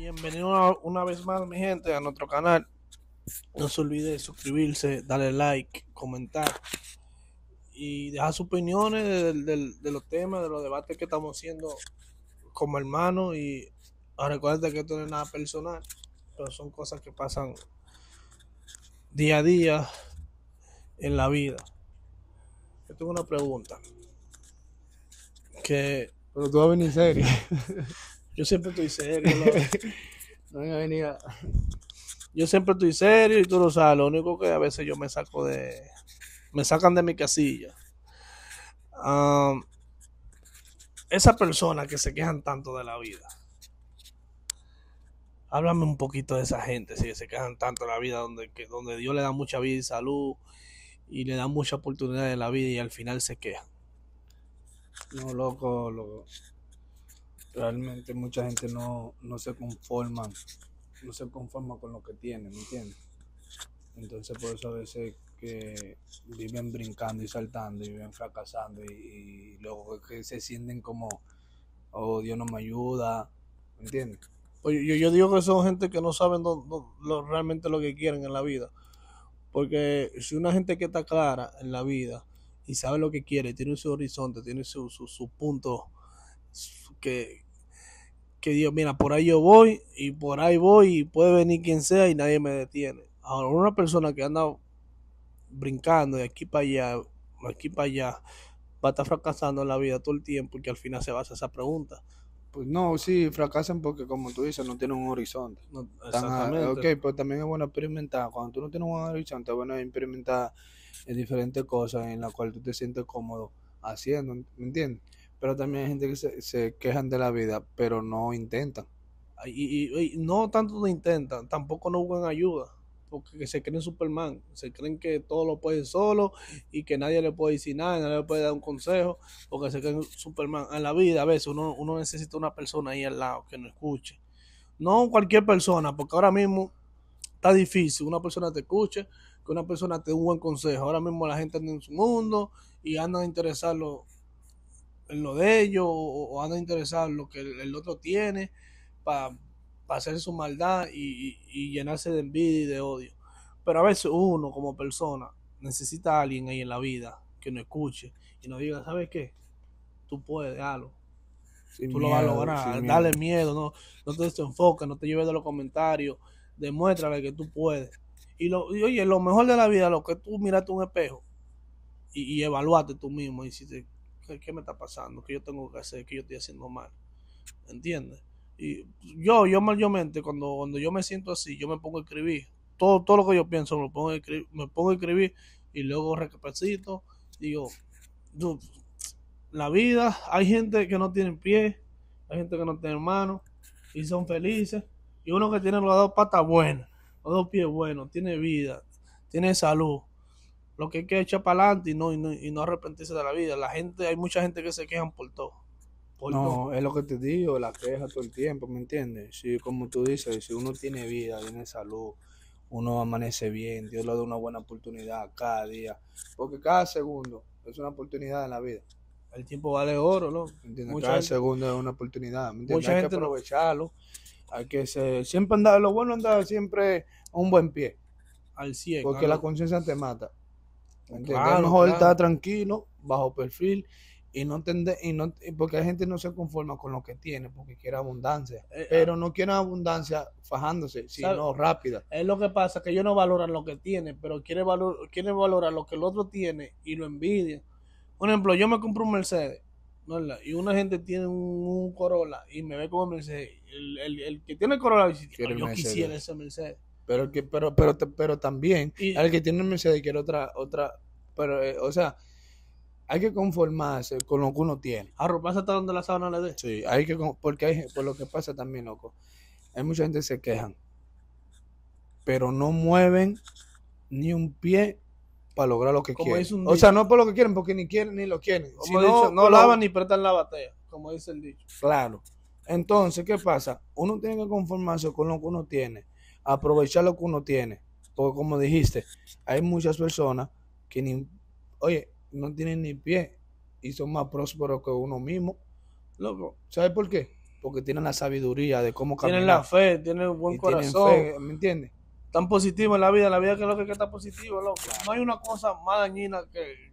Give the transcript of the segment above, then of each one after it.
Bienvenido una vez más, mi gente, a nuestro canal. No se olvide de suscribirse, darle like, comentar y dejar sus opiniones de, los temas, de los debates que estamos haciendo como hermanos. Y recuerda que esto no es nada personal, pero son cosas que pasan día a día en la vida. Yo tengo una pregunta. Que. Pero tú vas a venir serio. Yo siempre estoy serio. a Yo siempre estoy serio y tú lo sabes. Lo único que a veces yo me saco de. Me sacan de mi casilla. Um, esas personas que se quejan tanto de la vida. Háblame un poquito de esa gente, si se quejan tanto de la vida, donde, donde Dios le da mucha vida y salud y le da mucha oportunidad de la vida y al final se quejan. No, loco, loco realmente mucha gente no, no se conforma, no se conforma con lo que tiene, ¿me entiendes? Entonces por eso a veces que viven brincando y saltando y viven fracasando y, luego que se sienten como, oh Dios no me ayuda, ¿me entiendes? yo, digo que son gente que no saben lo, realmente lo que quieren en la vida. Porque si una gente que está clara en la vida y sabe lo que quiere, tiene su horizonte, tiene su, su, su punto, que, que mira, por ahí yo voy y por ahí voy y puede venir quien sea y nadie me detiene. Ahora, una persona que anda brincando de aquí para allá, de aquí para allá, va a estar fracasando en la vida todo el tiempo y que al final se basa a hacer esa pregunta. Pues no, sí, fracasan porque como tú dices, no tienen un horizonte. exactamente. ok, pero pues también es bueno experimentar. Cuando tú no tienes un horizonte, es bueno experimentar en diferentes cosas en las cuales tú te sientes cómodo haciendo, ¿me entiendes? pero también hay gente que se, quejan de la vida, pero no intentan. Y, no tanto no intentan, tampoco no buscan ayuda, porque se creen Superman, se creen que todo lo pueden solo y que nadie le puede decir nada, nadie le puede dar un consejo, porque se creen Superman. En la vida a veces uno, uno necesita una persona ahí al lado que no escuche. No cualquier persona, porque ahora mismo está difícil una persona te escuche, que una persona te dé un buen consejo. Ahora mismo la gente anda en su mundo y anda a interesarlo en lo de ellos o, o andan interesar lo que el, otro tiene para hacer su maldad y, y, llenarse de envidia y de odio. Pero a veces uno como persona necesita a alguien ahí en la vida que nos escuche y nos diga, ¿sabes qué? Tú puedes, hazlo. tú lo vas a lograr. Dale miedo, no, no te desenfoques, no te lleves de los comentarios. Demuéstrale que tú puedes. Y, lo, y oye, lo mejor de la vida, lo que tú miraste un espejo y, y evaluaste tú mismo. Y si te ¿qué, me está pasando? Que yo tengo que hacer? Que yo estoy haciendo mal? ¿Entiendes? Y yo, yo mayormente, cuando, cuando yo me siento así, yo me pongo a escribir. Todo, todo lo que yo pienso me pongo a escribir, me pongo a escribir y luego recapacito. Digo, la vida, hay gente que no tiene pie, hay gente que no tiene manos y son felices. Y uno que tiene las dos patas buenas, los dos pies buenos, tiene vida, tiene salud, lo que hay que echar para adelante y no, arrepentirse de la vida. La gente, hay mucha gente que se quejan por todo. no, es lo que te digo, la queja todo el tiempo, ¿me entiendes? Si, como tú dices, si uno tiene vida, tiene salud, uno amanece bien, Dios le da una buena oportunidad cada día, porque cada segundo es una oportunidad en la vida. El tiempo vale oro, ¿no? cada segundo es una oportunidad, ¿me entiendes? hay que aprovecharlo, hay que siempre andar, lo bueno andar siempre a un buen pie. Al 100. Porque la conciencia te mata. A lo mejor está tranquilo, bajo perfil, y no entiende y no, porque la gente no se conforma con lo que tiene, porque quiere abundancia. Eh, eh, pero ah. no quiere abundancia fajándose, sino rápida. Es lo que pasa, que ellos no valoran lo que tiene pero quiere, valor, quiere valorar lo que el otro tiene y lo envidia. Por ejemplo, yo me compro un Mercedes, y una gente tiene un, Corolla y me ve como Mercedes. El, el, el que tiene el Corolla dice, yo quisiera ese Mercedes. Pero, que, pero, también, el que tiene el Mercedes quiere otra, otra pero, eh, o sea, hay que conformarse con lo que uno tiene. Arroparse hasta donde la sábana le dé. Sí, hay que, porque hay, por lo que pasa también, loco. Hay mucha gente que se quejan, pero no mueven ni un pie para lograr lo que quieren. O sea, no por lo que quieren, porque ni quieren ni lo quieren. no, dicho, lavan ni prestan la batalla, como dice el dicho. Claro. Entonces, ¿qué pasa? Uno tiene que conformarse con lo que uno tiene, aprovechar lo que uno tiene. Porque como dijiste, hay muchas personas que ni, oye, no tienen ni pie y son más prósperos que uno mismo. Loco, ¿sabes por qué? Porque tienen la sabiduría de cómo caminar. Tienen la fe, tienen un buen corazón. ¿Me entiendes? Tan positivo en la vida, la vida que es lo que está positivo, loco. No hay una cosa más dañina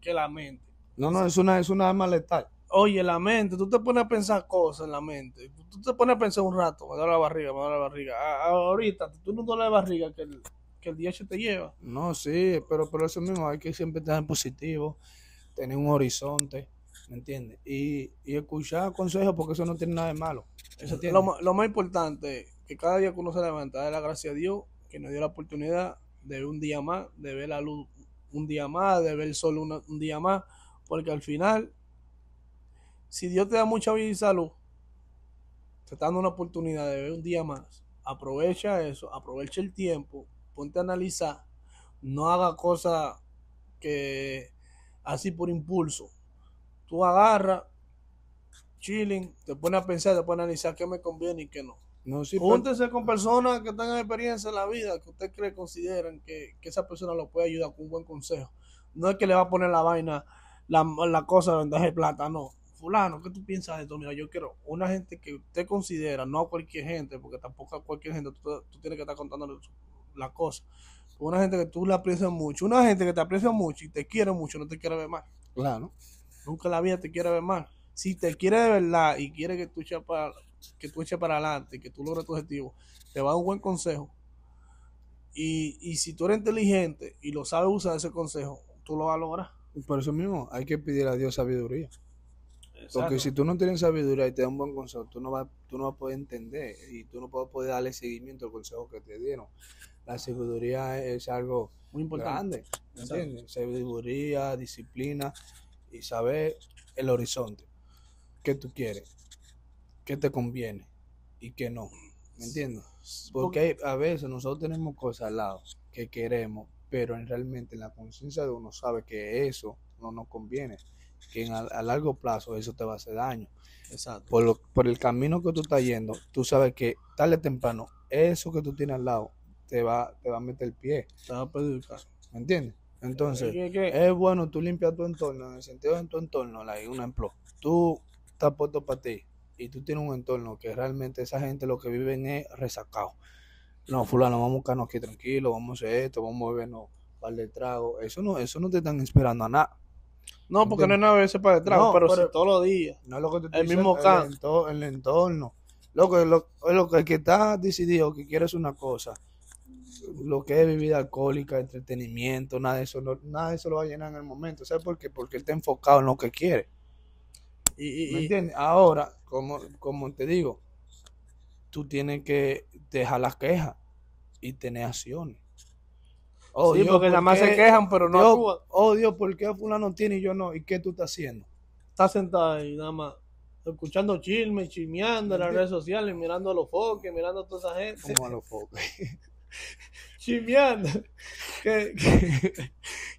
que, la mente. No, no, es una, es una arma letal. Oye, la mente, tú te pones a pensar cosas en la mente. Tú te pones a pensar un rato, me da la barriga, me da la barriga. ahorita, tú no duele la barriga que el, que el día se te lleva. No, sí, pero por eso mismo hay que siempre estar positivo, tener un horizonte, ¿me entiendes? Y, y, escuchar consejos porque eso no tiene nada de malo. Eso tiene... Lo, más importante, que cada día que uno se levanta, es la gracia a Dios que nos dio la oportunidad de ver un día más, de ver la luz un día más, de ver el sol un día más, porque al final, si Dios te da mucha vida y salud, te está dando una oportunidad de ver un día más. Aprovecha eso, aprovecha el tiempo, ponte a analizar, no haga cosas que así por impulso. Tú agarras, chilling, te pone a pensar, te pone a analizar qué me conviene y qué no. no con personas que tengan experiencia en la vida, que usted cree, consideran que, esa persona lo puede ayudar con un buen consejo. No es que le va a poner la vaina, la, cosa de vendaje de plata, no. Fulano, ¿qué tú piensas de esto? Mira, yo quiero una gente que usted considera, no a cualquier gente, porque tampoco a cualquier gente tú, tienes que estar contándole la cosa. Una gente que tú la aprecias mucho, una gente que te aprecia mucho y te quiere mucho, no te quiere ver mal. Claro. Nunca la vida te quiere ver mal. Si te quiere de verdad y quiere que tú eches para, que tú eches para adelante, que tú logres tu objetivo, te va a dar un buen consejo. Y, si tú eres inteligente y lo sabes usar ese consejo, tú lo vas a lograr. por eso mismo hay que pedir a Dios sabiduría. Porque si tú no tienes sabiduría y te da un buen consejo, no, vas, tú no vas a poder entender y tú no vas a poder darle seguimiento al consejo que te dieron la seguridad es algo muy importante. sabiduría, seguridad, disciplina y saber el horizonte. ¿Qué tú quieres? ¿Qué te conviene? ¿Y qué no? ¿Me entiendes? Porque a veces nosotros tenemos cosas al lado que queremos, pero en realmente en la conciencia de uno sabe que eso no nos conviene, que a, largo plazo eso te va a hacer daño. Por, por el camino que tú estás yendo, tú sabes que tarde o temprano, eso que tú tienes al lado te va, te va a meter el pie. Te va a caso. ¿Me entiendes? Entonces, es bueno tú limpias tu entorno, en el sentido de en tu entorno, la hay un empleo. tú estás puesto para ti y tú tienes un entorno que realmente esa gente lo que viven es resacado. No, fulano, vamos a buscarnos aquí tranquilo, vamos a hacer esto, vamos a movernos para par de Eso no, eso no te están esperando a nada. No, porque no es nada ese para el trago, pero, todos los días. No es lo que te El mismo canto, El, entorno. Lo que, lo, lo que el que está decidido que quieres una cosa lo que es bebida alcohólica, entretenimiento, nada de eso, nada de eso lo va a llenar en el momento. ¿Sabes por qué? Porque él está enfocado en lo que quiere. Y, ¿Me entiendes? Ahora, como, como te digo, tú tienes que dejar las quejas y tener acciones. Oh, sí, porque más se quejan, pero no Oh Dios, ¿por qué fulano tiene y yo no? ¿Y qué tú estás haciendo? Estás sentada ahí nada más escuchando chisme chismeando en las redes sociales, mirando a los foques, mirando a toda esa gente. a los chimeando que, que,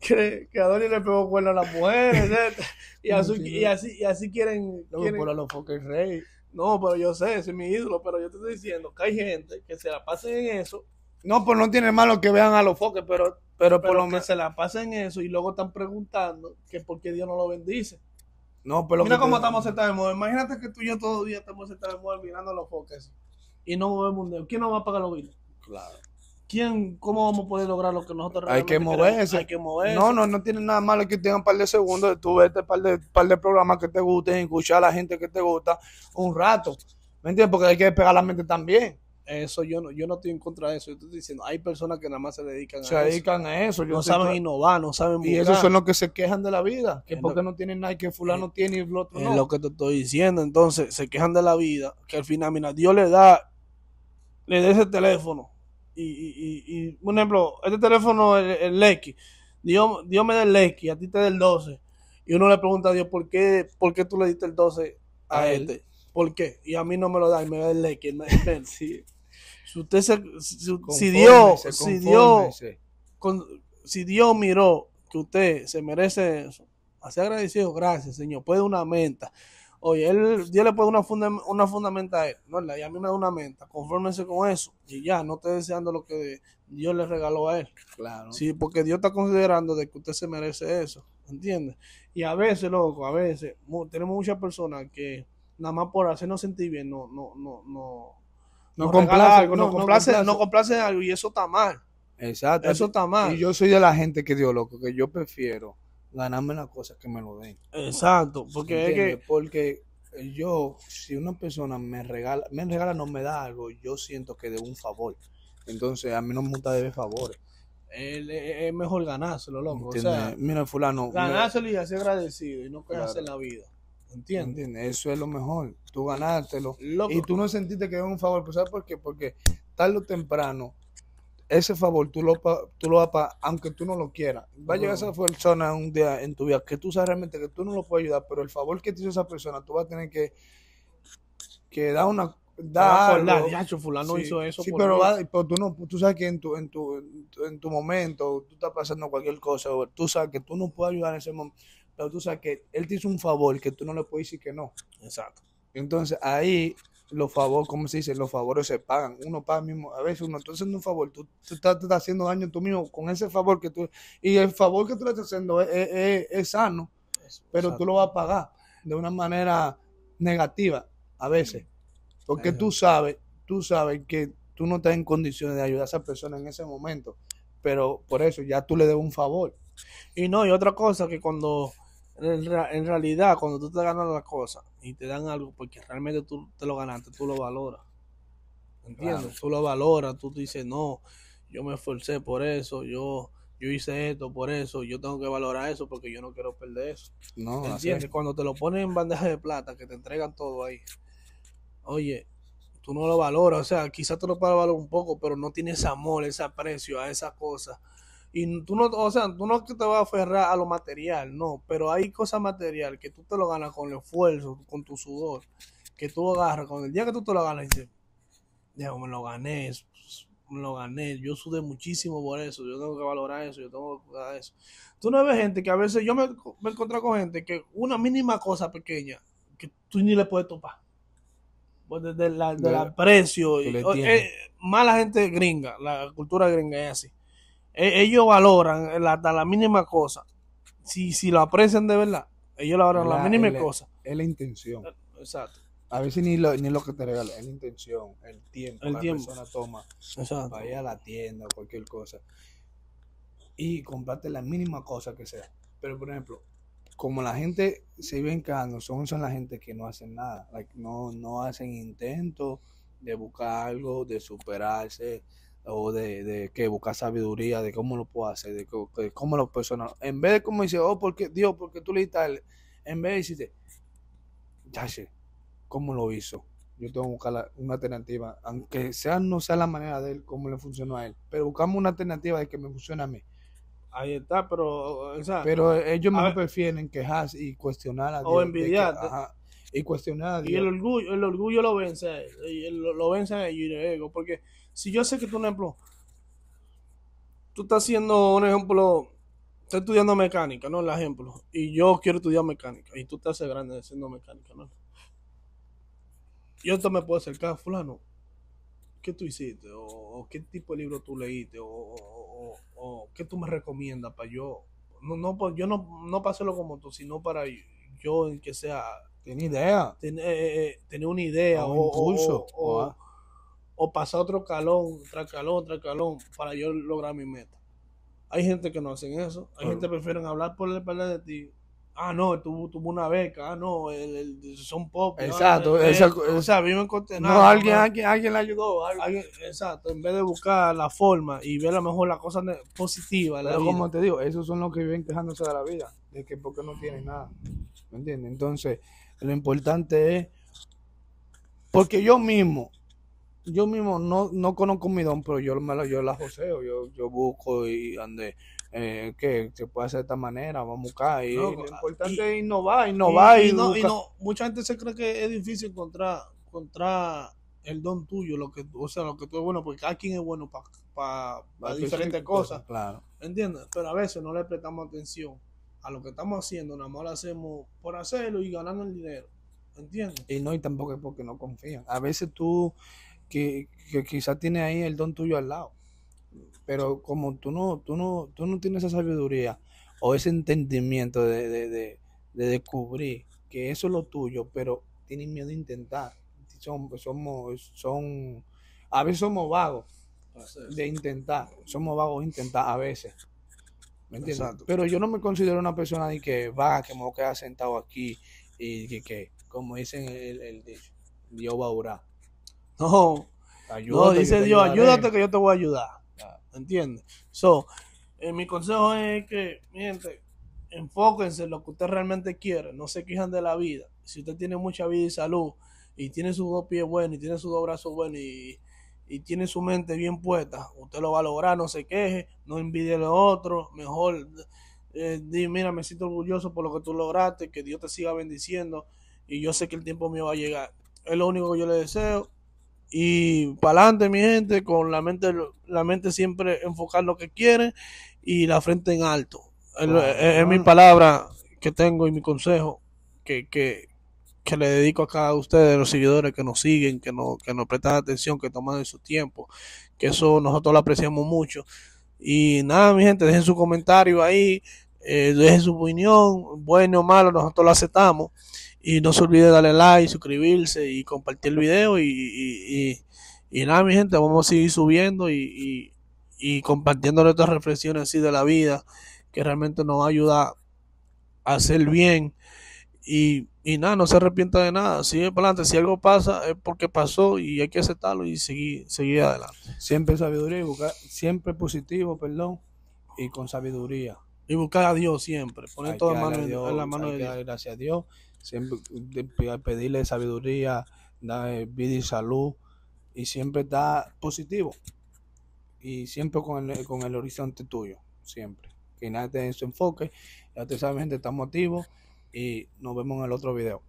que, le pegó cuerno a las mujeres ¿eh? y, así, y, así, quieren, no, los rey no pero yo sé es mi ídolo pero yo te estoy diciendo que hay gente que se la pasen en eso no pues no tiene malo que vean a los foques pero pero, por lo menos se la pasen en eso y luego están preguntando que por qué Dios no lo bendice no, pero pues Mira cómo estamos sentados de moda. Imagínate que tú y yo todos los días estamos sentados de moda mirando a los foques y no movemos un dedo. ¿Quién nos va a pagar los billetes? Claro. ¿Cómo vamos a poder lograr lo que nosotros Hay que moverse. Hay que moverse. No, no, no tiene nada malo que tengan un par de segundos de tú verte un par de, programas que te gusten, escuchar a la gente que te gusta un rato. ¿Me entiendes? Porque hay que despegar la mente también. Eso yo no, yo no estoy en contra de eso. Yo estoy diciendo, hay personas que nada más se dedican a eso. Se dedican a eso. No saben innovar, no saben buscar. Y esos son los que se quejan de la vida. Que porque no tienen nada, y que fulano tiene y el otro no. Es lo que te estoy diciendo. Entonces, se quejan de la vida. Que al final, mira, Dios le da, le da ese teléfono y, y, ejemplo, este teléfono, el, el Lexi, Dios, Dios me da el Lexi, a ti te da el 12. Y uno le pregunta a Dios, ¿por qué, por tú le diste el 12 a, este? Él. ¿Por qué? Y a mí no me lo da y me da el X Si usted si, Dios, si Dios, si Dios miró que usted se merece eso, así agradecido, gracias, Señor. Puede una menta. Oye, él, Dios le puede una, funda, una fundamenta a él, ¿no? Y a mí me da una menta, confórmese con eso. Y ya, no esté deseando lo que Dios le regaló a él. Claro. Sí, porque Dios está considerando de que usted se merece eso, ¿entiendes? Y a veces, loco, a veces, tenemos muchas personas que nada más por hacernos sentir bien, no, no, no, no. No complace, algo, no, no, algo y eso está mal. Exacto. Eso está mal. Y yo soy de la gente que dio, loco, que yo prefiero ganarme las cosas que me lo den. Exacto, porque Porque yo, si una persona me regala, me regala, no me da algo, yo siento que de un favor. Entonces, a mí no me gusta Debe favores. Es mejor ganárselo, loco. O mira, fulano. Ganárselo y hacer agradecido y no quedarse en la vida. ¿Entiendes? Eso es lo mejor. Tú ganártelo. Y tú no sentiste que es un favor. Pues, ¿Sabes por qué? Porque tarde o temprano ese favor tú lo, tú lo vas aunque tú no lo quieras. Va a llegar esa persona un día en tu vida que tú sabes realmente que tú no lo puedes ayudar, pero el favor que te hizo esa persona, tú vas a tener que, que dar una... Dar fulano hizo eso. Sí, pero, tú, no, tú sabes que en tu, en, tu, en, tu, tu momento tú estás pasando cualquier cosa, o tú sabes que tú no puedes ayudar en ese momento, pero tú sabes que él te hizo un favor que tú no le puedes decir que no. Exacto. Entonces ahí los favores, ¿cómo se dice? Los favores se pagan. Uno paga mismo. A veces uno, está haciendo un favor, tú, estás, haciendo daño tú mismo con ese favor que tú. Y el favor que tú le estás haciendo es, es, es sano, pero tú lo vas a pagar de una manera negativa a veces. Porque tú sabes, tú sabes que tú no estás en condiciones de ayudar a esa persona en ese momento pero por eso ya tú le debes un favor. Y no, y otra cosa que cuando en realidad, cuando tú te ganas las cosas y te dan algo, porque realmente tú te lo ganaste, tú lo valoras. ¿Entiendes? Tú lo valoras, tú dices, no, yo me esforcé por eso, yo, yo hice esto por eso, yo tengo que valorar eso porque yo no quiero perder eso. No, ¿Entiendes? Cuando te lo ponen en bandeja de plata, que te entregan todo ahí, oye, tú no lo valoras, o sea, quizás te lo puedas valor un poco, pero no tienes amor, ese aprecio a esa cosa y tú no, o sea, tú no te vas a aferrar a lo material, no, pero hay cosas material que tú te lo ganas con el esfuerzo, con tu sudor, que tú agarras, con el día que tú te lo ganas, y dices, me lo gané, pues, me lo gané, yo sudé muchísimo por eso, yo tengo que valorar eso, yo tengo que cuidar eso. Tú no ves gente que a veces yo me, me encontrado con gente que una mínima cosa pequeña que tú ni le puedes topar. Pues, desde el precio. Y, más eh, la gente gringa, la cultura gringa es así. E, ellos valoran hasta la mínima cosa. Si, si lo aprecian de verdad, ellos valoran la, mínima cosa. Es la intención. Exacto. A veces ni lo, ni lo que te regalan, es la intención, el tiempo que la persona toma Exacto. para ir a la tienda o cualquier cosa. Y comprarte la mínima cosa que sea. Pero, por ejemplo, como la gente se ven encajando, son, son la gente que no hacen nada, no, no hacen intentos de buscar algo, de superarse, o de, que buscar sabiduría, de cómo lo puedo hacer, de, cómo lo personal. En vez de como dice, oh, porque Dios, porque tú le tal en vez de decirte, ya sé, ¿cómo lo hizo? Yo tengo que buscar una alternativa, aunque sea no sea la manera de él, cómo le funcionó a él, pero buscamos una alternativa de que me funcione a mí. Ahí está, pero. pero ellos más prefieren quejarse y cuestionar a Dios. O envidiar. ajá, y cuestionar a Dios. Y el orgullo, el orgullo lo vence, lo, lo vence ellos el ego, porque si yo sé que tú, un ejemplo, tú estás haciendo un ejemplo, estás estudiando mecánica, ¿no? El ejemplo. Y yo quiero estudiar mecánica. Y tú te haces grande haciendo mecánica, ¿no? Yo te me puedo acercar, fulano. ¿Qué tú hiciste? O, qué tipo de libro tú leíste? O, o, qué tú me recomiendas para yo. No, no, pues, yo no, no para hacerlo como tú, sino para yo en que sea. tiene idea. tiene eh, eh, eh, una idea. Ah, o, un impulso. Ah o pasar otro calón, tras calón, tras calón, para yo lograr mi meta. Hay gente que no hacen eso, hay gente que prefieren hablar por el espalda de ti. Ah, no, tuvo, una beca, ah, no, son pop. Exacto, ah, eh, o sea, viven condenados. No, alguien, alguien, alguien le ayudó. exacto, en vez de buscar la forma y ver a lo mejor la cosa positiva. como te digo, esos son los que viven quejándose de la vida, de que porque no tienen nada. ¿Me entiendes? Entonces, lo importante es, porque yo mismo, yo mismo no, no conozco mi don, pero yo, me lo, yo la joseo, yo, yo busco y ande, eh, que se puede hacer de esta manera, vamos a buscar. Y, lo importante es innovar, innovar. Y, no, y, mucha gente se cree que es difícil encontrar, encontrar el don tuyo, lo que, o sea, lo que tú es bueno, porque cada quien es bueno para para, diferentes cosas. Pues, claro. ¿Entiendes? Pero a veces no le prestamos atención a lo que estamos haciendo, nada más lo hacemos por hacerlo y ganando el dinero. ¿Entiendes? Y no, y tampoco es porque no confían. A veces tú que, que quizás tiene ahí el don tuyo al lado. Pero como tú no, tú no, tú no tienes esa sabiduría o ese entendimiento de, de, descubrir que eso es lo tuyo, pero tienes miedo de intentar. Son, somos, son, a veces somos vagos de intentar, somos vagos de intentar a veces. Pero yo no me considero una persona que va, que me voy a quedar sentado aquí y que, como dicen el, Dios va a orar. No. no, dice Dios, ayúdate que yo te voy a ayudar. entiende, ¿Entiendes? Eh, mi consejo es que, gente, enfóquense en lo que usted realmente quiere, no se quejan de la vida. Si usted tiene mucha vida y salud, y tiene sus dos pies buenos, y tiene sus dos brazos buenos, y, tiene su mente bien puesta, usted lo va a lograr, no se queje, no envidie a los otros, mejor eh, di, mira, me siento orgulloso por lo que tú lograste, que Dios te siga bendiciendo, y yo sé que el tiempo mío va a llegar. Es lo único que yo le deseo, y para adelante, mi gente, con la mente, la mente siempre enfocar lo que quiere y la frente en alto. es, mi palabra que tengo y mi consejo que, le dedico a cada ustedes, los seguidores que nos siguen, que, no, que nos prestan atención, que toman de su tiempo, que eso nosotros lo apreciamos mucho. Y nada, mi gente, dejen su comentario ahí, eh, dejen su opinión, bueno o malo, nosotros lo aceptamos. Y no se olvide darle like, suscribirse y compartir el video. Y, y, nada, mi gente, vamos a seguir subiendo y, y, compartiendo nuestras reflexiones así de la vida, que realmente nos ayuda a hacer bien. Y, y nada, no se arrepienta de nada. Sigue adelante. Si algo pasa, es porque pasó y hay que aceptarlo y seguir, seguir adelante. Siempre sabiduría y buscar, siempre positivo, perdón, y con sabiduría. Y buscar a Dios siempre. Poner todo en, la mano de Dios. Gracias a Dios siempre pedirle sabiduría, darle eh, vida y salud, y siempre está positivo, y siempre con el, horizonte tuyo, siempre. Que nadie te desenfoque, ya te sabes, gente, estamos activos, y nos vemos en el otro video.